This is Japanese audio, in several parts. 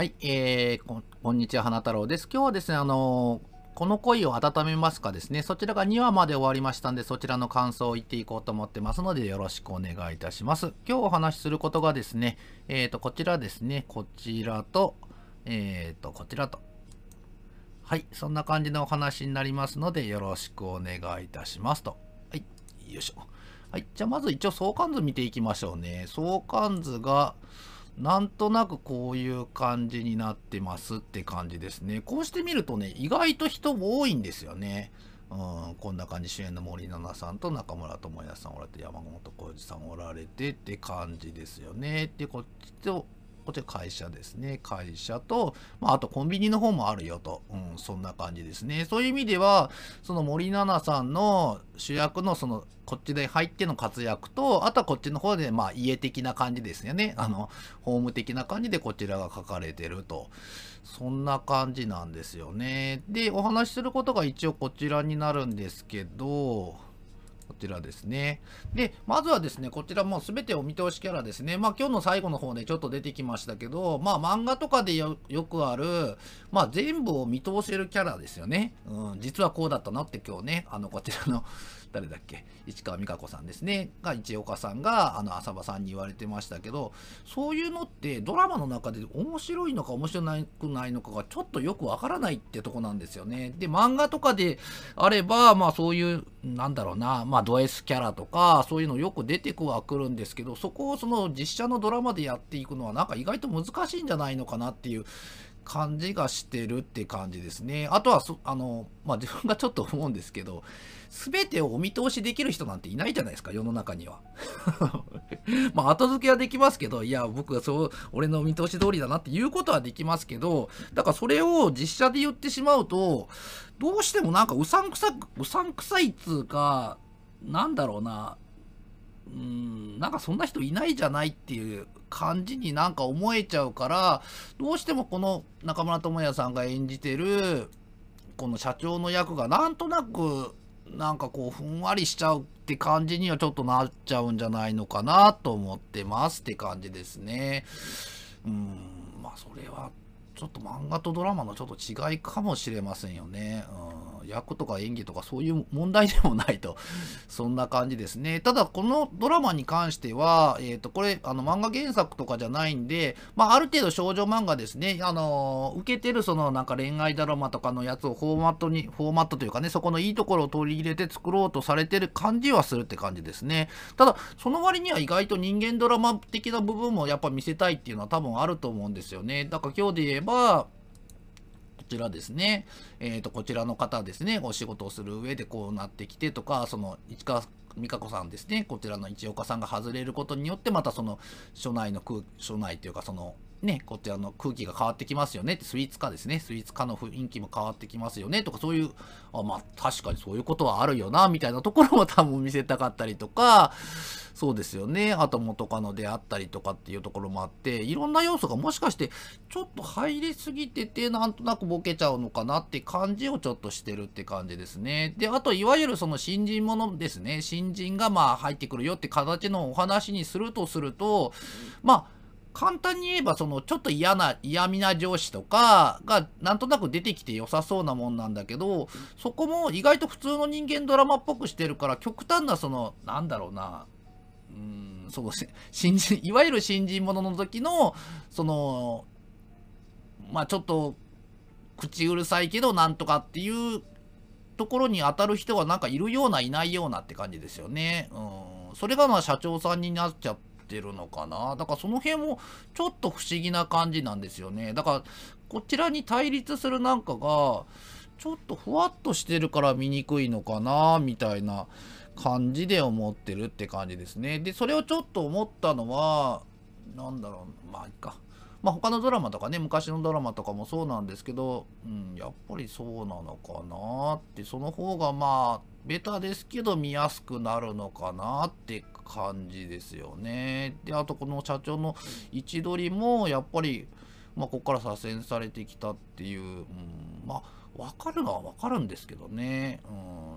はい、えーこ、こんにちは、花太郎です。今日はですね、あのー、この恋を温めますかですね、そちらが2話まで終わりましたんで、そちらの感想を言っていこうと思ってますので、よろしくお願いいたします。今日お話しすることがですね、えっ、ー、と、こちらですね、こちらと、えっ、ー、と、こちらと。はい、そんな感じのお話になりますので、よろしくお願いいたしますと。はい、よいしょ。はい、じゃあまず一応相関図見ていきましょうね。相関図が、なんとなくこういう感じになってますって感じですね。こうして見るとね、意外と人も多いんですよね。うん、こんな感じ主演の森七菜さんと中村智也さんおられて山本浩二さんおられてって感じですよね。でこっちとこちら会社ですね。会社と、まあ、あとコンビニの方もあるよと、うん、そんな感じですね。そういう意味では、その森七菜さんの主役のその、こっちで入っての活躍と、あとはこっちの方で、まあ、家的な感じですよね。あの、ホーム的な感じでこちらが書かれてると。そんな感じなんですよね。で、お話しすることが一応こちらになるんですけど、こちらですね。で、まずはですね、こちらもう全てお見通しキャラですね。まあ今日の最後の方でちょっと出てきましたけど、まあ漫画とかでよくある、まあ全部を見通せるキャラですよね。うん、実はこうだったなって今日ね、あのこちらの誰だっけ、市川美香子さんですね、が市岡さんが、あの、浅場さんに言われてましたけど、そういうのってドラマの中で面白いのか面白くないのかがちょっとよくわからないってとこなんですよね。で、漫画とかであれば、まあそういう、なんだろうな、まあド S キャラとか、そういうのよく出てくはくるんですけど、そこをその実写のドラマでやっていくのはなんか意外と難しいんじゃないのかなっていう感じがしてるって感じですね。あとはあの、まあ、自分がちょっと思うんですけど、全てをお見通しできる人なんていないじゃないですか、世の中には。まあ、後付けはできますけど、いや、僕はそう、俺の見通し通りだなっていうことはできますけど、だからそれを実写で言ってしまうと、どうしてもなんかうさんくさ、うさんくさいっつうか、なんだろうな、うん、なんかそんな人いないじゃないっていう感じになんか思えちゃうから、どうしてもこの中村倫也さんが演じてる、この社長の役がなんとなく、なんかこう、ふんわりしちゃうって感じにはちょっとなっちゃうんじゃないのかなと思ってますって感じですね。うん、まあそれは、ちょっと漫画とドラマのちょっと違いかもしれませんよね。うん役とか演技とかそういう問題でもないと、そんな感じですね。ただ、このドラマに関しては、えっ、ー、と、これ、あの、漫画原作とかじゃないんで、まあ、ある程度少女漫画ですね、あの、受けてるその、なんか恋愛ドラマとかのやつをフォーマットに、フォーマットというかね、そこのいいところを取り入れて作ろうとされてる感じはするって感じですね。ただ、その割には意外と人間ドラマ的な部分もやっぱ見せたいっていうのは多分あると思うんですよね。だから今日で言えば、ちらですね、えっ、と、こちらの方ですね、お仕事をする上でこうなってきてとか、その、市川美香子さんですね、こちらの市岡さんが外れることによって、またその、署内の空、署内というか、その、ね、こうやってあの空気が変わってきますよねって、スイーツ化ですね、スイーツ化の雰囲気も変わってきますよねとか、そういう、あまあ確かにそういうことはあるよな、みたいなところも多分見せたかったりとか、そうですよね、アト元とかのであったりとかっていうところもあって、いろんな要素がもしかしてちょっと入りすぎてて、なんとなくボケちゃうのかなって感じをちょっとしてるって感じですね。で、あと、いわゆるその新人ものですね、新人がまあ入ってくるよって形のお話にするとすると、まあ、簡単に言えばそのちょっと嫌な嫌味な上司とかがなんとなく出てきて良さそうなもんなんだけどそこも意外と普通の人間ドラマっぽくしてるから極端なそのなんだろうなうんそね、新人いわゆる新人者のの時のそのまあちょっと口うるさいけどなんとかっていうところに当たる人がなんかいるようないないようなって感じですよね。うんそれがまあ社長さんになっちゃってってるのかなだからその辺もちょっと不思議な感じなんですよねだからこちらに対立するなんかがちょっとふわっとしてるから見にくいのかなみたいな感じで思ってるって感じですねでそれをちょっと思ったのは何だろうまあいいかまあ、他のドラマとかね昔のドラマとかもそうなんですけど、うん、やっぱりそうなのかなってその方がまあベタですけど見やすくなるのかなって感じですよね。で、あとこの社長の位置取りもやっぱり、まあ、ここから左遷されてきたっていう、うん、まあ、わかるのはわかるんですけどね。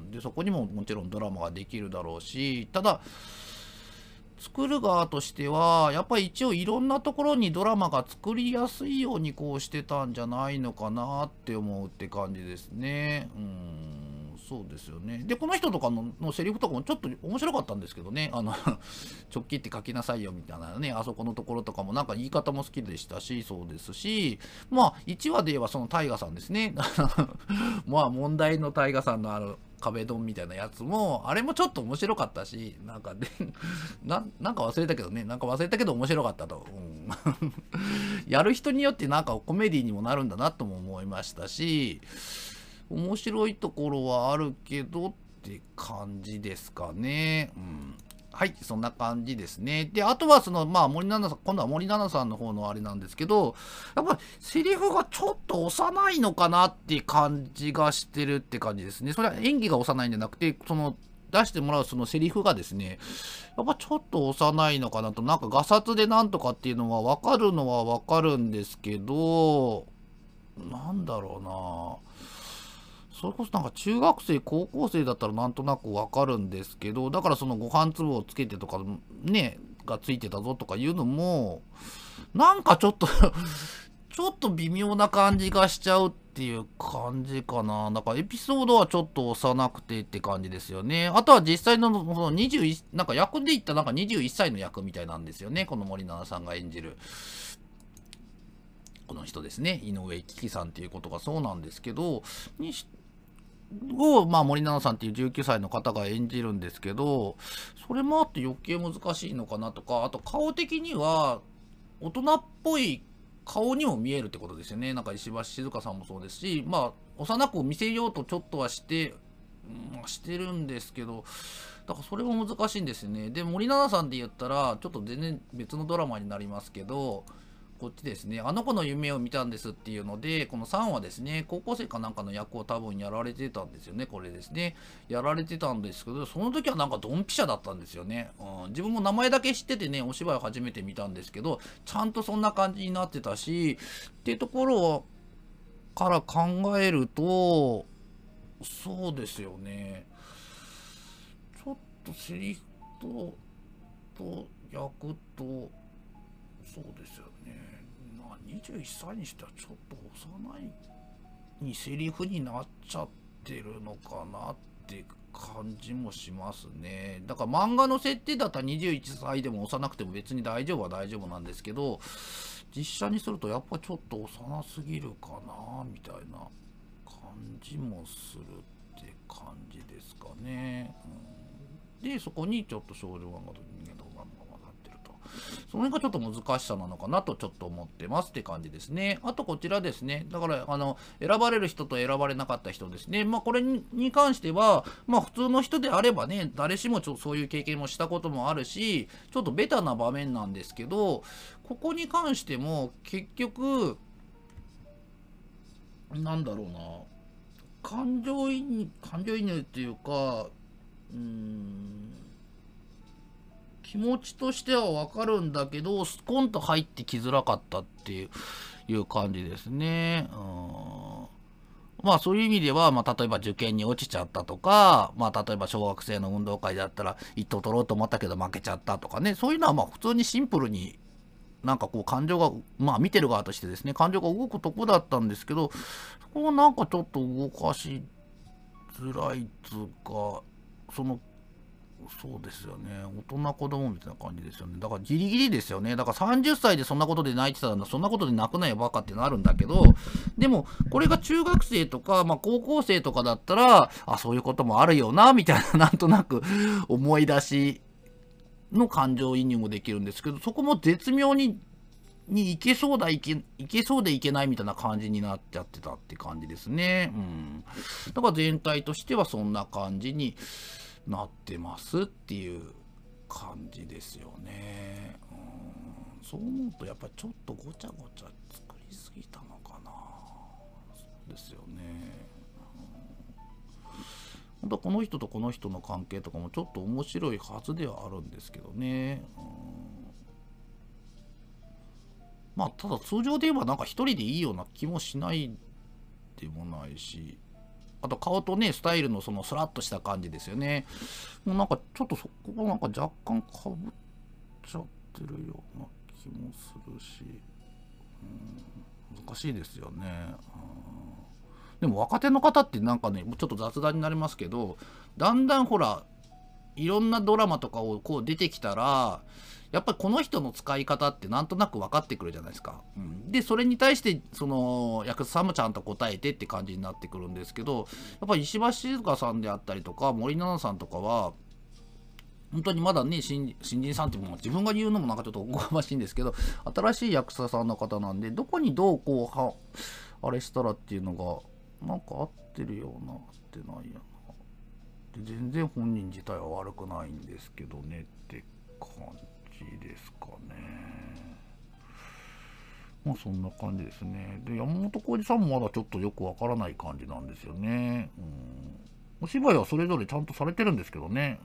うん、で、そこにももちろんドラマができるだろうし、ただ、作る側としてはやっぱり一応いろんなところにドラマが作りやすいようにこうしてたんじゃないのかなって思うって感じですね。うんそうですよね。で、この人とかののセリフとかもちょっと面白かったんですけどね、あの 直帰って書きなさいよみたいなね、あそこのところとかもなんか言い方も好きでしたし、そうですし、まあ、1話で言えばその大河さんですね。まあ、問題の大河さんのある壁ドンみたいなやつも、あれもちょっと面白かったし、なんかで な、なんか忘れたけどね、なんか忘れたけど面白かったと。うん、やる人によってなんかコメディにもなるんだなとも思いましたし、面白いところはあるけどって感じですかね。うん。はい、そんな感じですね。で、あとはその、まあ、森七さん、今度は森七さんの方のあれなんですけど、やっぱりセリフがちょっと幼いのかなって感じがしてるって感じですね。それは演技が幼いんじゃなくて、その、出してもらうそのセリフがですね、やっぱちょっと幼いのかなと、なんか画札でなんとかっていうのはわかるのはわかるんですけど、なんだろうなそれこそなんか中学生、高校生だったらなんとなくわかるんですけど、だからそのご飯粒をつけてとか、ね、がついてたぞとかいうのも、なんかちょっと ちょっと微妙な感じがしちゃうっていう感じかな。んかエピソードはちょっと幼くてって感じですよね。あとは実際のその21、なんか役でいったなんか21歳の役みたいなんですよね。この森七菜さんが演じる。この人ですね。井上貴樹さんっていうことがそうなんですけど、にしを、まあ、森七菜さんっていう19歳の方が演じるんですけどそれもあって余計難しいのかなとかあと顔的には大人っぽい顔にも見えるってことですよねなんか石橋静香さんもそうですしまあ幼く見せようとちょっとはして、うん、してるんですけどだからそれも難しいんですねで森七菜さんで言ったらちょっと全然別のドラマになりますけどこっちですね、あの子の夢を見たんですっていうので、この3はですね、高校生かなんかの役を多分やられてたんですよね、これですね。やられてたんですけど、その時はなんかドンピシャだったんですよね。うん、自分も名前だけ知っててね、お芝居を初めて見たんですけど、ちゃんとそんな感じになってたし、っていうところから考えると、そうですよね。ちょっとセリフと、と、役と、そうですよ21歳にしてはちょっと幼いにセリフになっちゃってるのかなって感じもしますね。だから漫画の設定だったら21歳でも幼くても別に大丈夫は大丈夫なんですけど、実写にするとやっぱちょっと幼すぎるかな、みたいな感じもするって感じですかね。うん、で、そこにちょっと少女漫画とその辺がちょっと難しさなのかなとちょっと思ってますって感じですね。あとこちらですね。だから、あの、選ばれる人と選ばれなかった人ですね。まあこれに関しては、まあ普通の人であればね、誰しもちょそういう経験もしたこともあるし、ちょっとベタな場面なんですけど、ここに関しても結局、なんだろうな。感情移入、感情移入っていうか、うーん、気持ちとしてはわかるんだけど、スコンと入ってきづらかったっていういう感じですね。うんまあそういう意味では、まあ例えば受験に落ちちゃったとか、まあ例えば小学生の運動会だったら一等取ろうと思ったけど負けちゃったとかね、そういうのはまあ普通にシンプルになんかこう感情が、まあ見てる側としてですね、感情が動くとこだったんですけど、そこをなんかちょっと動かしづらいつうか、そのそうですよね。大人子供みたいな感じですよね。だからギリギリですよね。だから30歳でそんなことで泣いてたら、そんなことで泣くなよバカってなるんだけど、でも、これが中学生とか、まあ高校生とかだったら、あ、そういうこともあるよな、みたいな、なんとなく思い出しの感情移入もできるんですけど、そこも絶妙に、にいけそうだいけ、いけそうでいけないみたいな感じになっちゃってたって感じですね。うん。だから全体としてはそんな感じに、なってますっていう感じですよね。うんそう思うとやっぱちょっとごちゃごちゃ作りすぎたのかな。そうですよね。本当この人とこの人の関係とかもちょっと面白いはずではあるんですけどね。まあただ通常で言えばなんか一人でいいような気もしないでもないし、あと顔とね、スタイルのそのスラッとした感じですよね。もうなんかちょっとそこがなんか若干かぶっちゃってるような気もするし、うん、難しいですよね。うん、でも若手の方ってなんかね、ちょっと雑談になりますけど、だんだんほら、いろんなドラマとかをこう出てきたら、やっぱりこの人の使い方ってなんとなく分かってくるじゃないですか。うん、でそれに対してその役者さんもちゃんと答えてって感じになってくるんですけどやっぱり石橋静香さんであったりとか森七菜さんとかは本当にまだね新人さんっても自分が言うのもなんかちょっとおこがましいんですけど新しい役者さんの方なんでどこにどうこうはあれしたらっていうのがなんか合ってるような合ってないやなで全然本人自体は悪くないんですけどねって感じ。ですかね。まあそんな感じですね。で、山本浩二さんもまだちょっとよくわからない感じなんですよね。うん、お芝居はそれぞれちゃんとされてるんですけどね。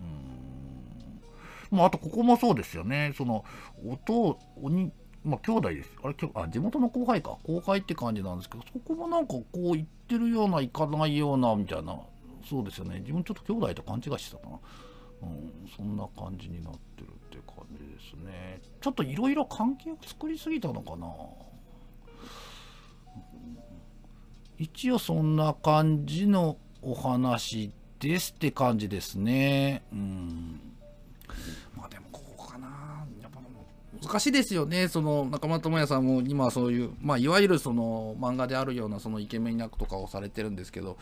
うん、まああとここもそうですよね。その、音、鬼、まあ兄弟です。あれ、あ、地元の後輩か。後輩って感じなんですけど、そこもなんかこう言ってるような、行かないような、みたいな。そうですよね。自分ちょっと兄弟と勘違いしてたかな。うん、そんな感じになってるって感じですね。ちょっといろいろ関係を作りすぎたのかな。一応そんな感じのお話ですって感じですね。うん。まあでもここかな。やっぱ難しいですよね。その中村智也さんも今そういう、まあいわゆるその漫画であるようなそのイケメン役とかをされてるんですけど、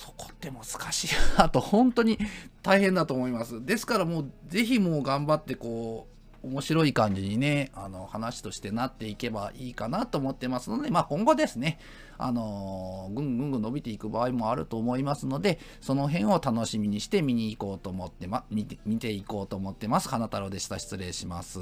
そこって難しいなと本当に大変だと思いますですからもう是非もう頑張ってこう面白い感じにね、あの、話としてなっていけばいいかなと思ってますので、まあ今後ですね、あの、ぐんぐんぐん伸びていく場合もあると思いますので、その辺を楽しみにして見に行こうと思ってま、見て、見ていこうと思ってます。花太郎でした。失礼します。